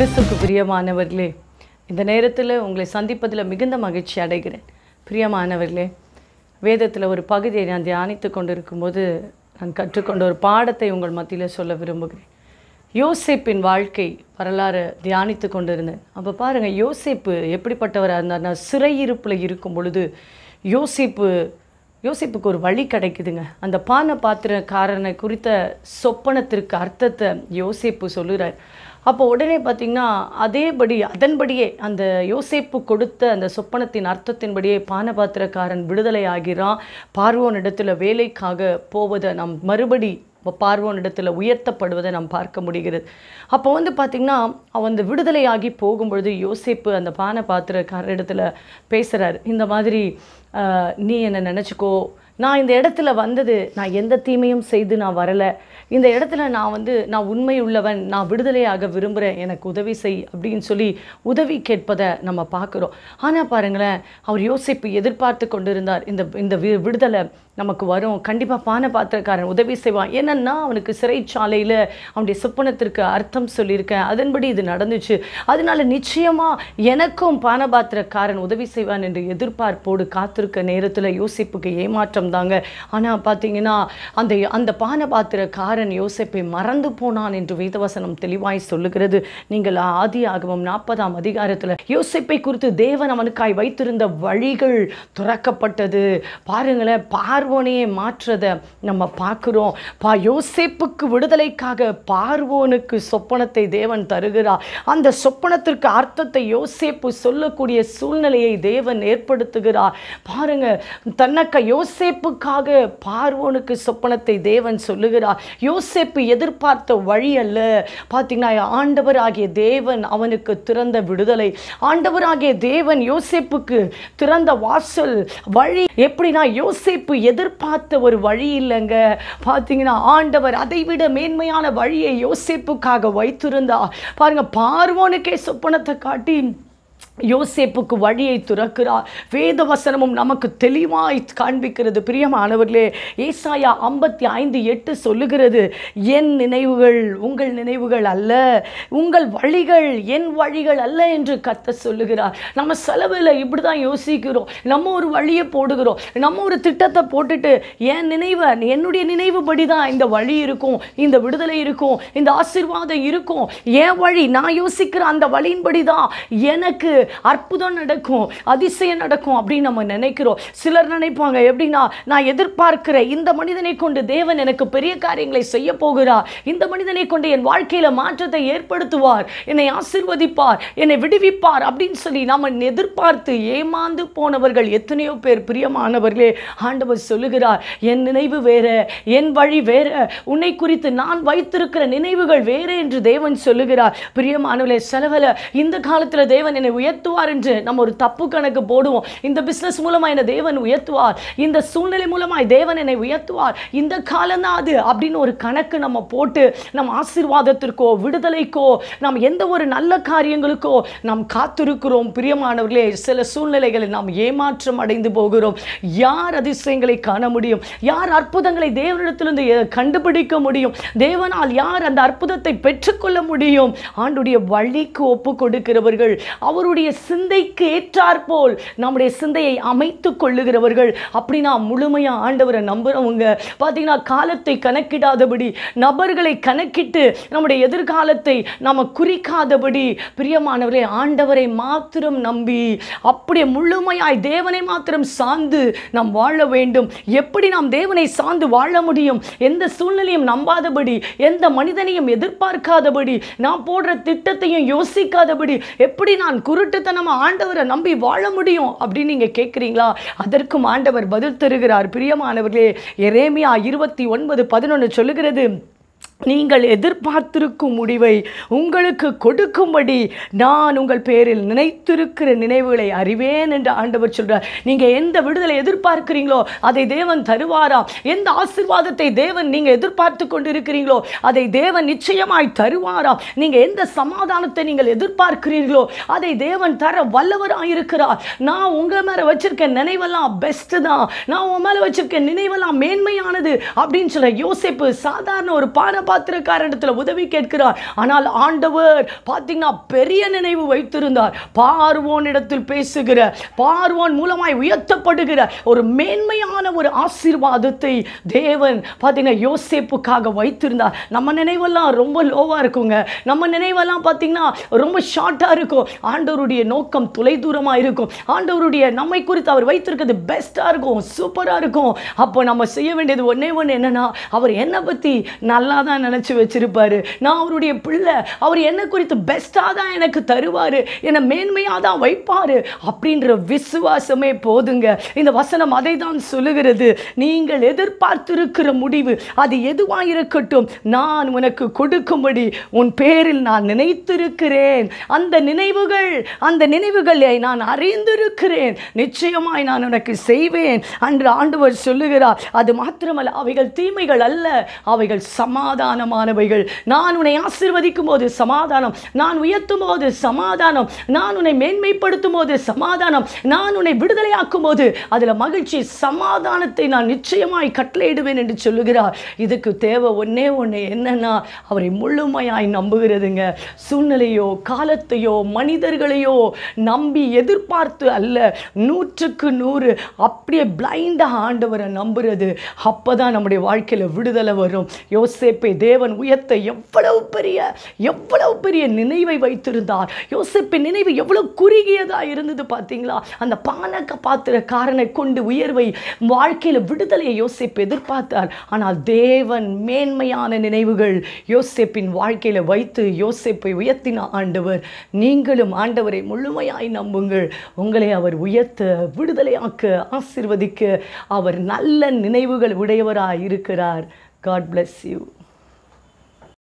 கிறிஸ்துக்கு பிரியமானவர்களே இந்த நேரத்தில் உங்களை சந்திப்பதில் மிகுந்த மகிழ்ச்சி அடைகிறேன் பிரியமானவர்களே வேதத்தில் ஒரு பகுதியை நான் தியானித்து கொண்டு இருக்கும்போது நான் கற்றுக்கொண்ட ஒரு பாடத்தை உங்கள் மத்தியில் சொல்ல விரும்புகிறேன் யோசிப்பின் வாழ்க்கை வரலாறு தியானித்து கொண்டிருந்தேன் அப்போ பாருங்கள் யோசிப்பு எப்படிப்பட்டவராக இருந்தார்னா சிறையிருப்பில் இருக்கும் பொழுது யோசிப்பு யோசிப்புக்கு ஒரு வழி கிடைக்குதுங்க அந்த பானை பாத்திரக்காரனை குறித்த சொப்பனத்திற்கு அர்த்தத்தை யோசிப்பு சொல்லுகிறார் அப்போ உடனே பார்த்திங்கன்னா அதேபடி அதன்படியே அந்த யோசிப்பு கொடுத்த அந்த சொப்பனத்தின் அர்த்தத்தின்படியே பானபாத்திரக்காரன் விடுதலை ஆகிறான் பார்வோன் இடத்துல வேலைக்காக போவதை நாம் மறுபடி பார்வோன் இடத்துல உயர்த்தப்படுவதை நாம் பார்க்க முடிகிறது அப்போ வந்து பார்த்திங்கன்னா அவன் அந்த விடுதலையாகி போகும்பொழுது யோசிப்பு அந்த பானை பாத்திரக்காரர் இடத்துல பேசுகிறார் இந்த மாதிரி நீ என்னை நினச்சிக்கோ நான் இந்த இடத்துல வந்தது நான் எந்த தீமையும் செய்து நான் வரலை இந்த இடத்துல நான் வந்து நான் உண்மை உள்ளவன் நான் விடுதலையாக விரும்புகிறேன் எனக்கு உதவி செய் அப்படின்னு சொல்லி உதவி கேட்பதை நம்ம பார்க்குறோம் ஆனால் பாருங்களேன் அவர் யோசிப்பு எதிர்பார்த்து கொண்டிருந்தார் இந்த இந்த விடுதலை நமக்கு வரும் கண்டிப்பாக பானை பாத்திரக்காரன் உதவி செய்வான் ஏன்னா அவனுக்கு சிறைச்சாலையில் அவனுடைய சொப்பனத்திற்கு அர்த்தம் சொல்லியிருக்கேன் அதன்படி இது நடந்துச்சு அதனால நிச்சயமாக எனக்கும் பானை பாத்திரக்காரன் உதவி செய்வான் என்று எதிர்பார்ப்போடு காத்திருக்க நேரத்தில் யோசிப்புக்கு ஏமாற்றம் தாங்க ஆனால் பார்த்தீங்கன்னா அந்த அந்த பானை பாத்திரக்காரன் யோசிப்பை மறந்து போனான் என்று வேதவசனம் தெளிவாய் சொல்லுகிறது நீங்கள் ஆதி ஆகமம் நாற்பதாம் அதிகாரத்தில் யோசிப்பை குறித்து தேவன் அவனுக்காய் வைத்திருந்த வழிகள் துறக்கப்பட்டது பாருங்களேன் பார் பார்வோனையே மாற்றுறதை நம்ம பார்க்குறோம் பா யோசிப்புக்கு விடுதலைக்காக பார்வோனுக்கு சொப்பனத்தை தேவன் தருகிறார் அந்த சொப்பனத்திற்கு அர்த்தத்தை யோசேப்பு சொல்லக்கூடிய சூழ்நிலையை தேவன் ஏற்படுத்துகிறார் பாருங்க தன்னக்க யோசேப்புக்காக பார்வோனுக்கு சொப்பனத்தை தேவன் சொல்லுகிறார் யோசேப்பு எதிர்பார்த்த வழி அல்ல பார்த்தீங்கன்னா ஆண்டவர் ஆகிய தேவன் அவனுக்கு திறந்த விடுதலை ஆண்டவர் ஆகிய தேவன் யோசேப்புக்கு திறந்த வாசல் வழி எப்படின்னா யோசேப்பு எதிர் எதிர்பார்த்த ஒரு வழி இல்லைங்க பார்த்தீங்கன்னா ஆண்டவர் அதைவிட மேன்மையான வழியை யோசிப்புக்காக வைத்திருந்தா பாருங்க பார்வோனுக்கே சொப்பனத்தை காட்டி யோசேப்புக்கு வழியை துறக்கிறார் வேத வசனமும் நமக்கு தெளிவாய் காண்பிக்கிறது பிரியமானவர்களே ஏசாயா ஐம்பத்தி ஐந்து எட்டு சொல்லுகிறது என் நினைவுகள் உங்கள் நினைவுகள் அல்ல உங்கள் வழிகள் என் வழிகள் அல்ல என்று கத்த சொல்லுகிறார் நம்ம செலவில் இப்படி தான் யோசிக்கிறோம் நம்ம ஒரு வழியை போடுகிறோம் நம்ம ஒரு திட்டத்தை போட்டுட்டு என் நினைவை என்னுடைய நினைவுபடி தான் இந்த வழி இருக்கும் இந்த விடுதலை இருக்கும் இந்த ஆசிர்வாதம் இருக்கும் என் வழி நான் யோசிக்கிற அந்த வழியின்படி தான் எனக்கு அற்புதம் நடக்கும் அதிசயம் நடக்கும் அப்படின்னு நம்ம நினைக்கிறோம் சிலர் நினைப்பாங்க எப்படின்னா நான் எதிர்பார்க்கிற இந்த மனிதனை கொண்டு தேவன் எனக்கு பெரிய காரியங்களை செய்ய போகிறார் இந்த மனிதனை கொண்டு என் வாழ்க்கையில் மாற்றத்தை ஏற்படுத்துவார் என்னை ஆசிர்வதிப்பார் என்னை விடுவிப்பார் அப்படின்னு சொல்லி நாம் எதிர்பார்த்து ஏமாந்து போனவர்கள் எத்தனையோ பேர் பிரியமானவர்களே ஆண்டவர் சொல்லுகிறார் என் நினைவு வேற என் வழி வேற உன்னை குறித்து நான் வைத்திருக்கிற நினைவுகள் வேற என்று தேவன் சொல்லுகிறார் பிரியமானவர்களே செலவில் இந்த காலத்தில் தேவன் என்னை உயர்த்த உயர்த்துவார் என்று நம்ம ஒரு தப்பு கணக்கு போடுவோம் இந்த பிஸ்னஸ் மூலமாக என்னை தேவன் உயர்த்துவார் இந்த சூழ்நிலை மூலமாக தேவன் என்னை உயர்த்துவார் இந்த காலம் தான் அது அப்படின்னு ஒரு கணக்கு நம்ம போட்டு நம் ஆசீர்வாதத்திற்கோ விடுதலைக்கோ நாம் எந்த ஒரு நல்ல காரியங்களுக்கோ நாம் காத்திருக்கிறோம் பிரியமானவர்களே சில சூழ்நிலைகளில் நாம் ஏமாற்றம் அடைந்து போகிறோம் யார் அதிசயங்களை காண முடியும் யார் அற்புதங்களை தேவனிடத்திலிருந்து கண்டுபிடிக்க முடியும் தேவனால் யார் அந்த அற்புதத்தை பெற்றுக்கொள்ள முடியும் ஆண்டுடைய வழிக்கு ஒப்பு கொடுக்கிறவர்கள் அவருடைய நம்முடைய சிந்தைக்கு ஏற்றாற்போல் நம்முடைய சிந்தையை அமைத்து கொள்ளுகிறவர்கள் அப்படின்னா முழுமையாக ஆண்டவரை நம்புகிறவங்க பார்த்தீங்கன்னா காலத்தை கணக்கிடாதபடி நபர்களை கணக்கிட்டு நம்முடைய எதிர்காலத்தை நம்ம குறிக்காதபடி பிரியமானவரே ஆண்டவரை மாத்திரம் நம்பி அப்படியே முழுமையாய் தேவனை மாத்திரம் சார்ந்து நாம் வாழ வேண்டும் எப்படி நாம் தேவனை சார்ந்து வாழ முடியும் எந்த சூழ்நிலையும் நம்பாதபடி எந்த மனிதனையும் எதிர்பார்க்காதபடி நான் போடுற திட்டத்தையும் யோசிக்காதபடி எப்படி நான் குருட்டு முரட்டுத்தனமாக ஆண்டவரை நம்பி வாழ முடியும் அப்படின்னு நீங்க கேட்குறீங்களா அதற்கும் ஆண்டவர் பதில் தருகிறார் பிரியமானவர்களே எரேமியா இருபத்தி ஒன்பது பதினொன்று சொல்லுகிறது நீங்கள் எதிர்பார்த்திருக்கும் முடிவை உங்களுக்கு கொடுக்கும்படி நான் உங்கள் பேரில் நினைத்திருக்கிற நினைவுகளை அறிவேன் என்று ஆண்டவர் சொல்கிறார் நீங்கள் எந்த விடுதலை எதிர்பார்க்கிறீங்களோ அதை தேவன் தருவாராம் எந்த ஆசிர்வாதத்தை தேவன் நீங்கள் எதிர்பார்த்து கொண்டு இருக்கிறீங்களோ அதை தேவன் நிச்சயமாய் தருவாராம் நீங்கள் எந்த சமாதானத்தை நீங்கள் எதிர்பார்க்கிறீர்களோ அதை தேவன் தர வல்லவராக இருக்கிறார் நான் உங்கள் மேலே வச்சிருக்க நினைவெல்லாம் பெஸ்ட்டு தான் நான் உன் மேலே வச்சிருக்க நினைவெல்லாம் மேன்மையானது அப்படின்னு சொல்ல யோசிப்பு சாதாரண ஒரு பாரம்பரிய இடத்துல உதவி கேட்கிறார் ஆனால் ஆண்டவர் பார்த்தீங்கன்னா பெரிய நினைவு வைத்திருந்தார் பார்வோன் இடத்தில் பேசுகிற பார்வோன் மூலமாய் உயர்த்தப்படுகிற ஒரு மேன்மையான ஒரு ஆசீர்வாதத்தை தேவன் பார்த்தீங்கன்னா யோசேப்புக்காக வைத்திருந்தார் நம்ம நினைவெல்லாம் ரொம்ப லோவாக இருக்குங்க நம்ம நினைவெல்லாம் பார்த்தீங்கன்னா ரொம்ப ஷார்ட்டாக இருக்கும் ஆண்டவருடைய நோக்கம் தூரமாக இருக்கும் ஆண்டவருடைய நம்மை குறித்து அவர் வைத்திருக்கிறது பெஸ்ட்டாக இருக்கும் சூப்பராக இருக்கும் அப்போ நம்ம செய்ய வேண்டியது ஒன்றே ஒன்று என்னென்னா அவர் என்னை பற்றி நல்லா தான் பெஸ்ட்டாக நினச்சி வச்சுருப்பார் நான் அவருடைய பிள்ளை அவர் என்னை குறித்து பெஸ்ட்டாக தான் எனக்கு தருவார் என்னை மேன்மையாக தான் வைப்பார் அப்படின்ற விசுவாசமே போதுங்க இந்த வசனம் அதை தான் சொல்லுகிறது நீங்கள் எதிர்பார்த்திருக்கிற முடிவு அது எதுவாக இருக்கட்டும் நான் உனக்கு கொடுக்கும்படி உன் பேரில் நான் நினைத்திருக்கிறேன் அந்த நினைவுகள் அந்த நினைவுகளை நான் அறிந்திருக்கிறேன் நிச்சயமாய் நான் உனக்கு செய்வேன் அன்று ஆண்டவர் சொல்லுகிறார் அது மாத்திரமல்ல அவைகள் தீமைகள் அல்ல அவைகள் சமாதான சமாதானமானவைகள் நான் உன்னை ஆசிர்வதிக்கும் போது சமாதானம் நான் உயர்த்தும் போது சமாதானம் நான் உன்னை மேன்மைப்படுத்தும் போது சமாதானம் நான் உன்னை விடுதலையாக்கும் போது அதில் மகிழ்ச்சி சமாதானத்தை நான் நிச்சயமாய் கட்டளையிடுவேன் என்று சொல்லுகிறார் இதுக்கு தேவை ஒன்னே ஒன்று என்னன்னா அவரை முழுமையாய் நம்புகிறதுங்க சூழ்நிலையோ காலத்தையோ மனிதர்களையோ நம்பி எதிர்பார்த்து அல்ல நூற்றுக்கு நூறு அப்படியே பிளைண்டாக ஆண்டவரை நம்புறது அப்போ தான் நம்முடைய வாழ்க்கையில் விடுதலை வரும் யோசேப்பை தேவன் உயர்த்த எவ்வளவு பெரிய எவ்வளவு பெரிய நினைவை வைத்திருந்தார் யோசிப்பின் நினைவு எவ்வளவு குறுகியதாக இருந்தது பார்த்தீங்களா அந்த பானக்க காரனை கொண்டு உயர்வை வாழ்க்கையில் விடுதலையை யோசிப்பு எதிர்பார்த்தார் ஆனால் தேவன் மேன்மையான நினைவுகள் யோசிப்பின் வாழ்க்கையில் வைத்து யோசிப்பை உயர்த்தின ஆண்டவர் நீங்களும் ஆண்டவரை முழுமையாய் நம்புங்கள் உங்களை அவர் உயர்த்த விடுதலையாக்க ஆசிர்வதிக்க அவர் நல்ல நினைவுகள் உடையவராக இருக்கிறார் காட் பிளஸ் யூ